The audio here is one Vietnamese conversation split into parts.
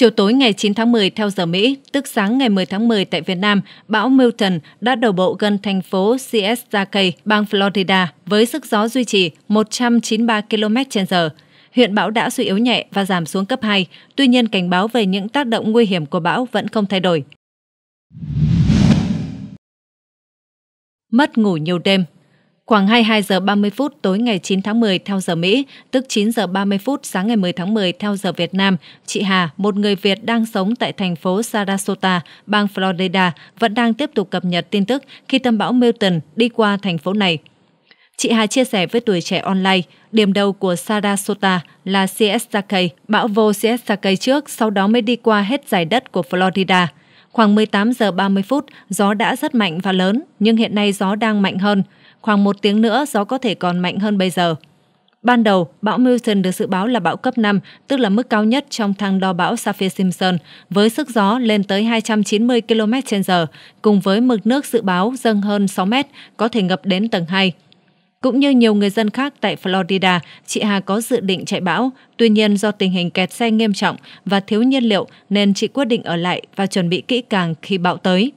Chiều tối ngày 9 tháng 10 theo giờ Mỹ, tức sáng ngày 10 tháng 10 tại Việt Nam, bão Milton đã đổ bộ gần thành phố CSK, bang Florida, với sức gió duy trì 193 km h Hiện bão đã suy yếu nhẹ và giảm xuống cấp 2, tuy nhiên cảnh báo về những tác động nguy hiểm của bão vẫn không thay đổi. Mất ngủ nhiều đêm Khoảng 22 giờ 30 phút tối ngày 9 tháng 10 theo giờ Mỹ, tức 9 giờ 30 phút sáng ngày 10 tháng 10 theo giờ Việt Nam, chị Hà, một người Việt đang sống tại thành phố Sarasota, bang Florida, vẫn đang tiếp tục cập nhật tin tức khi tâm bão Milton đi qua thành phố này. Chị Hà chia sẻ với tuổi trẻ online, điểm đầu của Sarasota là CSK, bão vô CSK trước, sau đó mới đi qua hết giải đất của Florida. Khoảng 18 giờ 30 phút, gió đã rất mạnh và lớn, nhưng hiện nay gió đang mạnh hơn – khoảng một tiếng nữa gió có thể còn mạnh hơn bây giờ. Ban đầu, bão Milton được dự báo là bão cấp 5, tức là mức cao nhất trong thang đo bão Saffir-Simpson, với sức gió lên tới 290 km h cùng với mực nước dự báo dâng hơn 6 m có thể ngập đến tầng 2. Cũng như nhiều người dân khác tại Florida, chị Hà có dự định chạy bão. Tuy nhiên do tình hình kẹt xe nghiêm trọng và thiếu nhiên liệu nên chị quyết định ở lại và chuẩn bị kỹ càng khi bão tới.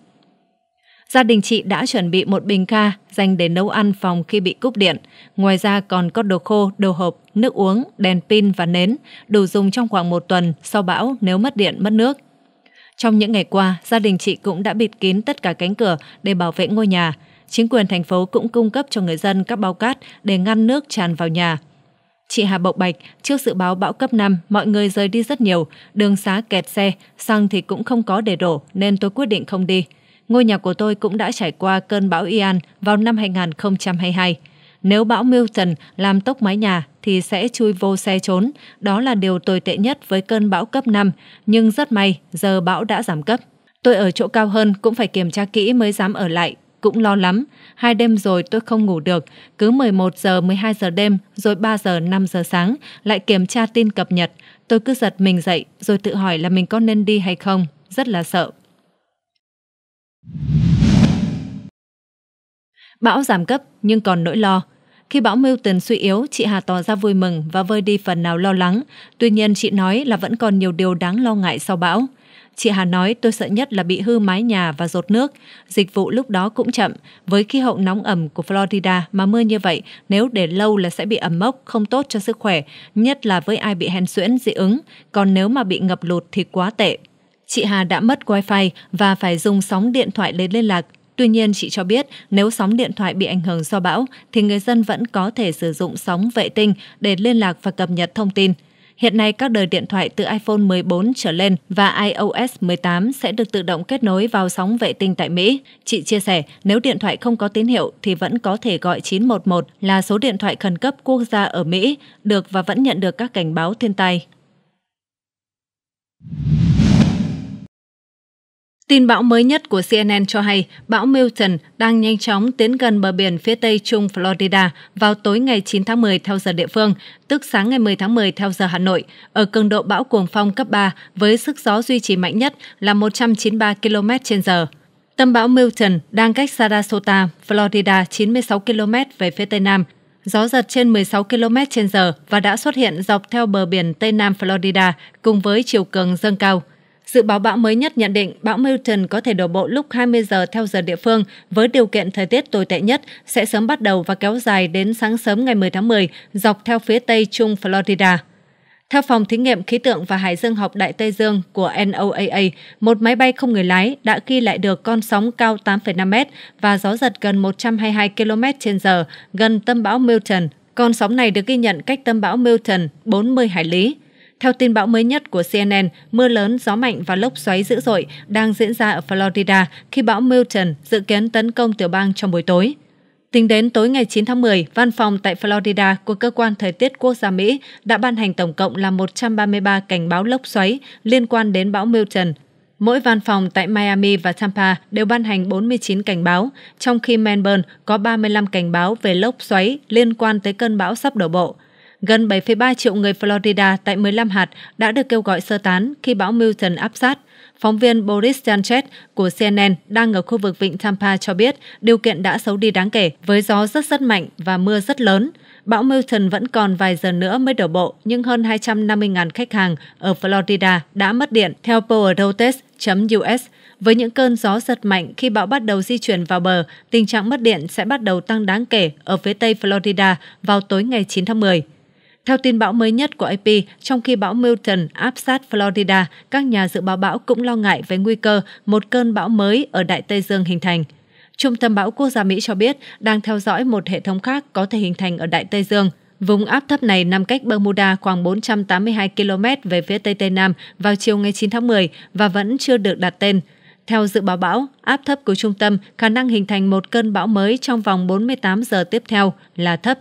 Gia đình chị đã chuẩn bị một bình ca dành để nấu ăn phòng khi bị cúp điện. Ngoài ra còn có đồ khô, đồ hộp, nước uống, đèn pin và nến, đủ dùng trong khoảng một tuần sau bão nếu mất điện, mất nước. Trong những ngày qua, gia đình chị cũng đã bịt kín tất cả cánh cửa để bảo vệ ngôi nhà. Chính quyền thành phố cũng cung cấp cho người dân các bao cát để ngăn nước tràn vào nhà. Chị Hà Bộc Bạch, trước dự báo bão cấp 5, mọi người rời đi rất nhiều, đường xá kẹt xe, xăng thì cũng không có để đổ nên tôi quyết định không đi ngôi nhà của tôi cũng đã trải qua cơn bão Ian vào năm 2022. Nếu bão Milton làm tốc mái nhà thì sẽ chui vô xe trốn, đó là điều tồi tệ nhất với cơn bão cấp 5, nhưng rất may giờ bão đã giảm cấp. Tôi ở chỗ cao hơn cũng phải kiểm tra kỹ mới dám ở lại, cũng lo lắm. Hai đêm rồi tôi không ngủ được, cứ 11 giờ 12 giờ đêm rồi 3 giờ 5 giờ sáng lại kiểm tra tin cập nhật. Tôi cứ giật mình dậy rồi tự hỏi là mình có nên đi hay không, rất là sợ. Bão giảm cấp nhưng còn nỗi lo. Khi bão Milton suy yếu, chị Hà tỏ ra vui mừng và vơi đi phần nào lo lắng. Tuy nhiên chị nói là vẫn còn nhiều điều đáng lo ngại sau bão. Chị Hà nói tôi sợ nhất là bị hư mái nhà và rột nước. Dịch vụ lúc đó cũng chậm. Với khí hậu nóng ẩm của Florida mà mưa như vậy, nếu để lâu là sẽ bị ẩm mốc, không tốt cho sức khỏe, nhất là với ai bị hen suyễn dị ứng. Còn nếu mà bị ngập lụt thì quá tệ chị Hà đã mất wi-fi và phải dùng sóng điện thoại để liên lạc. Tuy nhiên, chị cho biết nếu sóng điện thoại bị ảnh hưởng do bão, thì người dân vẫn có thể sử dụng sóng vệ tinh để liên lạc và cập nhật thông tin. Hiện nay, các đời điện thoại từ iPhone 14 trở lên và iOS 18 sẽ được tự động kết nối vào sóng vệ tinh tại Mỹ. Chị chia sẻ, nếu điện thoại không có tín hiệu thì vẫn có thể gọi 911 là số điện thoại khẩn cấp quốc gia ở Mỹ, được và vẫn nhận được các cảnh báo thiên tai. Tin bão mới nhất của CNN cho hay bão Milton đang nhanh chóng tiến gần bờ biển phía tây trung Florida vào tối ngày 9 tháng 10 theo giờ địa phương, tức sáng ngày 10 tháng 10 theo giờ Hà Nội, ở cường độ bão cuồng phong cấp 3 với sức gió duy trì mạnh nhất là 193 km/h. Tâm bão Milton đang cách Sarasota, Florida 96 km về phía tây nam, gió giật trên 16 km h và đã xuất hiện dọc theo bờ biển Tây Nam Florida cùng với chiều cường dâng cao. Dự báo bão mới nhất nhận định bão Milton có thể đổ bộ lúc 20 giờ theo giờ địa phương với điều kiện thời tiết tồi tệ nhất sẽ sớm bắt đầu và kéo dài đến sáng sớm ngày 10 tháng 10 dọc theo phía tây trung Florida. Theo Phòng Thí nghiệm Khí tượng và Hải dương học Đại Tây Dương của NOAA, một máy bay không người lái đã ghi lại được con sóng cao 8,5 mét và gió giật gần 122 km h gần tâm bão Milton. Con sóng này được ghi nhận cách tâm bão Milton 40 hải lý. Theo tin bão mới nhất của CNN, mưa lớn, gió mạnh và lốc xoáy dữ dội đang diễn ra ở Florida khi bão Milton dự kiến tấn công tiểu bang trong buổi tối. Tính đến tối ngày 9 tháng 10, văn phòng tại Florida của Cơ quan Thời tiết Quốc gia Mỹ đã ban hành tổng cộng là 133 cảnh báo lốc xoáy liên quan đến bão Milton. Mỗi văn phòng tại Miami và Tampa đều ban hành 49 cảnh báo, trong khi Melbourne có 35 cảnh báo về lốc xoáy liên quan tới cơn bão sắp đổ bộ. Gần 7,3 triệu người Florida tại 15 hạt đã được kêu gọi sơ tán khi bão Milton áp sát. Phóng viên Boris Sanchez của CNN đang ở khu vực vịnh Tampa cho biết điều kiện đã xấu đi đáng kể với gió rất rất mạnh và mưa rất lớn. Bão Milton vẫn còn vài giờ nữa mới đổ bộ, nhưng hơn 250.000 khách hàng ở Florida đã mất điện, theo PowerDotes.us. Với những cơn gió giật mạnh khi bão bắt đầu di chuyển vào bờ, tình trạng mất điện sẽ bắt đầu tăng đáng kể ở phía tây Florida vào tối ngày 9 tháng 10. Theo tin bão mới nhất của AP, trong khi bão Milton áp sát Florida, các nhà dự báo bão cũng lo ngại về nguy cơ một cơn bão mới ở Đại Tây Dương hình thành. Trung tâm bão quốc gia Mỹ cho biết đang theo dõi một hệ thống khác có thể hình thành ở Đại Tây Dương. Vùng áp thấp này nằm cách Bermuda khoảng 482 km về phía Tây Tây Nam vào chiều ngày 9 tháng 10 và vẫn chưa được đặt tên. Theo dự báo bão, áp thấp của trung tâm khả năng hình thành một cơn bão mới trong vòng 48 giờ tiếp theo là thấp.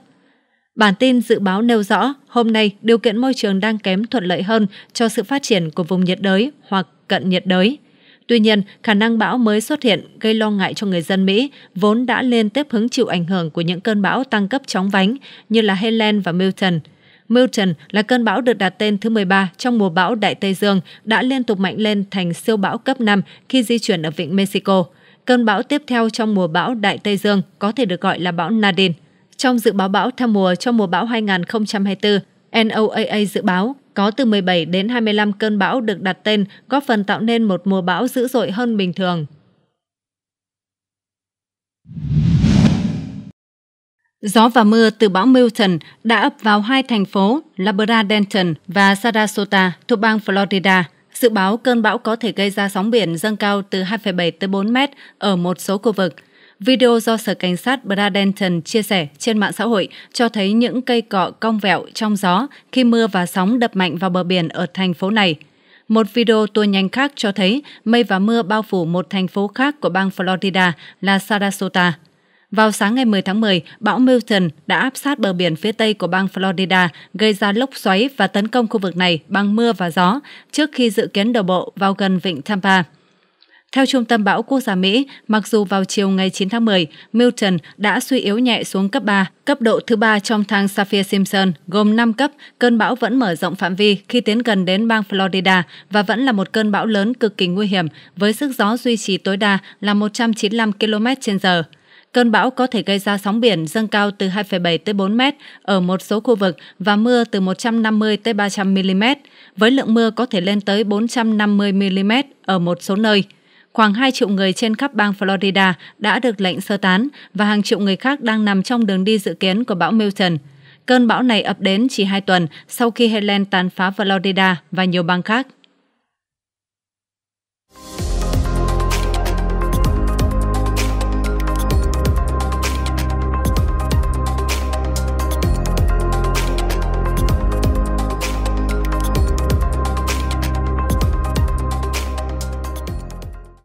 Bản tin dự báo nêu rõ, hôm nay điều kiện môi trường đang kém thuận lợi hơn cho sự phát triển của vùng nhiệt đới hoặc cận nhiệt đới. Tuy nhiên, khả năng bão mới xuất hiện gây lo ngại cho người dân Mỹ, vốn đã liên tiếp hứng chịu ảnh hưởng của những cơn bão tăng cấp chóng vánh như là Helen và Milton. Milton là cơn bão được đặt tên thứ 13 trong mùa bão Đại Tây Dương đã liên tục mạnh lên thành siêu bão cấp 5 khi di chuyển ở vịnh Mexico. Cơn bão tiếp theo trong mùa bão Đại Tây Dương có thể được gọi là bão Nadine. Trong dự báo bão theo mùa cho mùa bão 2024, NOAA dự báo có từ 17 đến 25 cơn bão được đặt tên góp phần tạo nên một mùa bão dữ dội hơn bình thường. Gió và mưa từ bão Milton đã ập vào hai thành phố Labrador-Denton và Sarasota thuộc bang Florida. Dự báo cơn bão có thể gây ra sóng biển dâng cao từ 2,7 tới 4 mét ở một số khu vực – Video do Sở Cảnh sát Bradenton chia sẻ trên mạng xã hội cho thấy những cây cọ cong vẹo trong gió khi mưa và sóng đập mạnh vào bờ biển ở thành phố này. Một video tua nhanh khác cho thấy mây và mưa bao phủ một thành phố khác của bang Florida là Sarasota. Vào sáng ngày 10 tháng 10, bão Milton đã áp sát bờ biển phía tây của bang Florida, gây ra lốc xoáy và tấn công khu vực này bằng mưa và gió trước khi dự kiến đổ bộ vào gần vịnh Tampa. Theo Trung tâm Bão Quốc gia Mỹ, mặc dù vào chiều ngày 9 tháng 10, Milton đã suy yếu nhẹ xuống cấp 3, cấp độ thứ 3 trong thang Saffir-Simpson gồm 5 cấp, cơn bão vẫn mở rộng phạm vi khi tiến gần đến bang Florida và vẫn là một cơn bão lớn cực kỳ nguy hiểm với sức gió duy trì tối đa là 195 km/h cơn bão có thể gây ra sóng biển dâng cao từ 2,7 tới 4 mét ở một số khu vực và mưa từ 150 tới 300 mm, với lượng mưa có thể lên tới 450 mm ở một số nơi khoảng 2 triệu người trên khắp bang Florida đã được lệnh sơ tán và hàng triệu người khác đang nằm trong đường đi dự kiến của bão Milton. Cơn bão này ập đến chỉ 2 tuần sau khi Helen tàn phá Florida và nhiều bang khác.